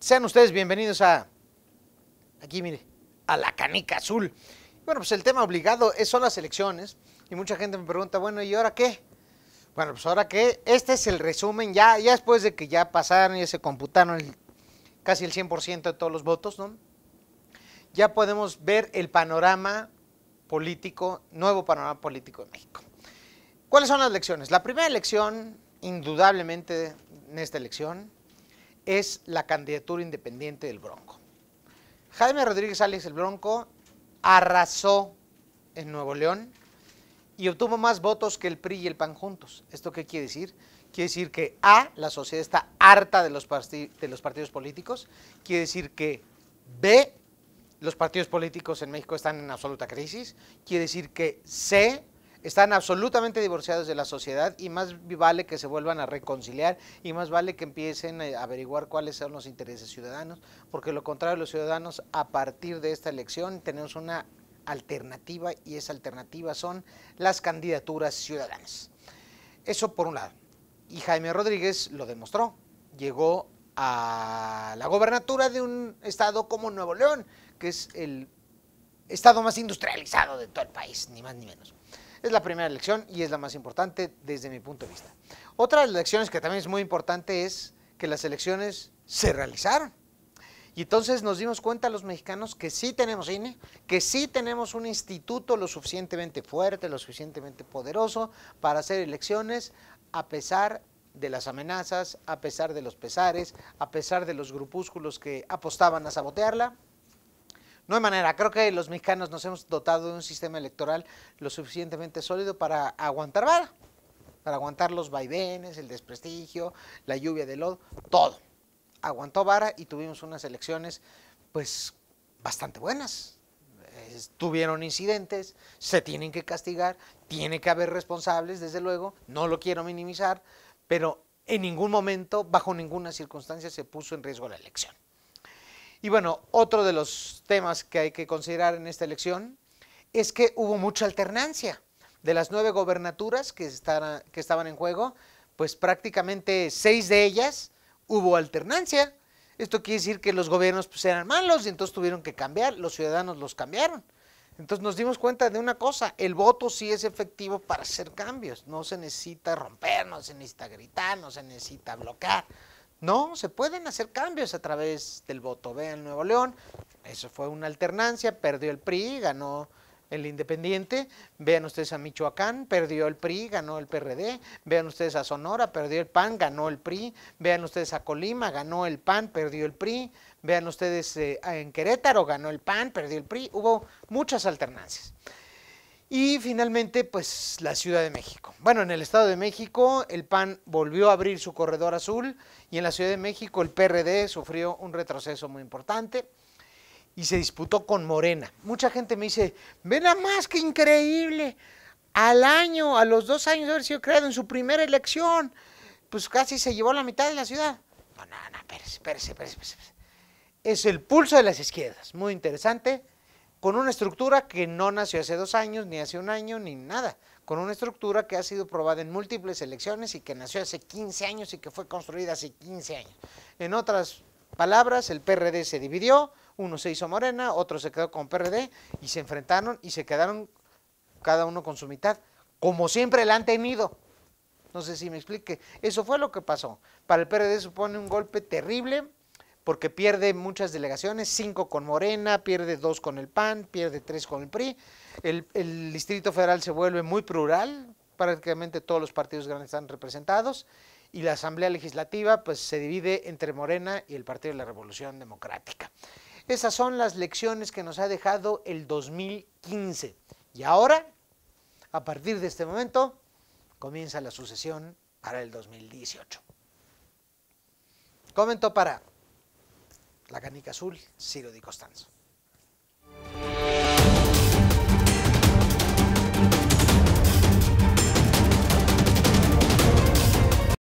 Sean ustedes bienvenidos a, aquí mire, a la canica azul. Bueno, pues el tema obligado es, son las elecciones y mucha gente me pregunta, bueno, ¿y ahora qué? Bueno, pues ahora qué, este es el resumen, ya, ya después de que ya pasaron y se computaron casi el 100% de todos los votos, ¿no? Ya podemos ver el panorama político, nuevo panorama político de México. ¿Cuáles son las elecciones? La primera elección, indudablemente en esta elección, es la candidatura independiente del Bronco. Jaime Rodríguez Alex el Bronco arrasó en Nuevo León y obtuvo más votos que el PRI y el PAN juntos. ¿Esto qué quiere decir? Quiere decir que A, la sociedad está harta de los, de los partidos políticos. Quiere decir que B, los partidos políticos en México están en absoluta crisis. Quiere decir que C, están absolutamente divorciados de la sociedad y más vale que se vuelvan a reconciliar y más vale que empiecen a averiguar cuáles son los intereses ciudadanos, porque lo contrario, los ciudadanos a partir de esta elección tenemos una alternativa y esa alternativa son las candidaturas ciudadanas. Eso por un lado. Y Jaime Rodríguez lo demostró. Llegó a la gobernatura de un estado como Nuevo León, que es el estado más industrializado de todo el país, ni más ni menos. Es la primera elección y es la más importante desde mi punto de vista. Otra de las elecciones que también es muy importante es que las elecciones se realizaron. Y entonces nos dimos cuenta los mexicanos que sí tenemos INE, que sí tenemos un instituto lo suficientemente fuerte, lo suficientemente poderoso para hacer elecciones a pesar de las amenazas, a pesar de los pesares, a pesar de los grupúsculos que apostaban a sabotearla, no hay manera. Creo que los mexicanos nos hemos dotado de un sistema electoral lo suficientemente sólido para aguantar vara, para aguantar los vaivenes, el desprestigio, la lluvia de lodo, todo. Aguantó vara y tuvimos unas elecciones, pues, bastante buenas. Tuvieron incidentes, se tienen que castigar, tiene que haber responsables, desde luego, no lo quiero minimizar, pero en ningún momento, bajo ninguna circunstancia, se puso en riesgo la elección. Y bueno, otro de los temas que hay que considerar en esta elección es que hubo mucha alternancia. De las nueve gobernaturas que, estaban en juego, pues prácticamente seis de ellas hubo alternancia. Esto quiere decir que los gobiernos pues, eran malos y entonces tuvieron que cambiar, los ciudadanos los cambiaron. Entonces nos dimos cuenta de una cosa, el voto sí es efectivo para hacer cambios, no se necesita romper, no se necesita gritar, no se necesita bloquear. No, se pueden hacer cambios a través del voto. Vean Nuevo León, eso fue una alternancia, perdió el PRI, ganó el Independiente, vean ustedes a Michoacán, perdió el PRI, ganó el PRD, vean ustedes a Sonora, perdió el PAN, ganó el PRI, vean ustedes a Colima, ganó el PAN, perdió el PRI, vean ustedes eh, en Querétaro, ganó el PAN, perdió el PRI, hubo muchas alternancias. Y finalmente, pues la Ciudad de México. Bueno, en el Estado de México el PAN volvió a abrir su corredor azul y en la Ciudad de México el PRD sufrió un retroceso muy importante y se disputó con Morena. Mucha gente me dice, ve nada más que increíble, al año, a los dos años de haber sido creado en su primera elección, pues casi se llevó la mitad de la ciudad. No, no, no, espérese, espérese. espérese. Es el pulso de las izquierdas, muy interesante con una estructura que no nació hace dos años, ni hace un año, ni nada, con una estructura que ha sido probada en múltiples elecciones y que nació hace 15 años y que fue construida hace 15 años. En otras palabras, el PRD se dividió, uno se hizo Morena, otro se quedó con PRD y se enfrentaron y se quedaron cada uno con su mitad, como siempre la han tenido. No sé si me explique. Eso fue lo que pasó. Para el PRD supone un golpe terrible porque pierde muchas delegaciones, cinco con Morena, pierde dos con el PAN, pierde tres con el PRI. El, Distrito Federal se vuelve muy plural, prácticamente todos los partidos grandes están representados y la Asamblea Legislativa pues, se divide entre Morena y el Partido de la Revolución Democrática. Esas son las lecciones que nos ha dejado el 2015. Y ahora, a partir de este momento, comienza la sucesión para el 2018. Comento para la Canica Azul, Ciro Di Costanzo.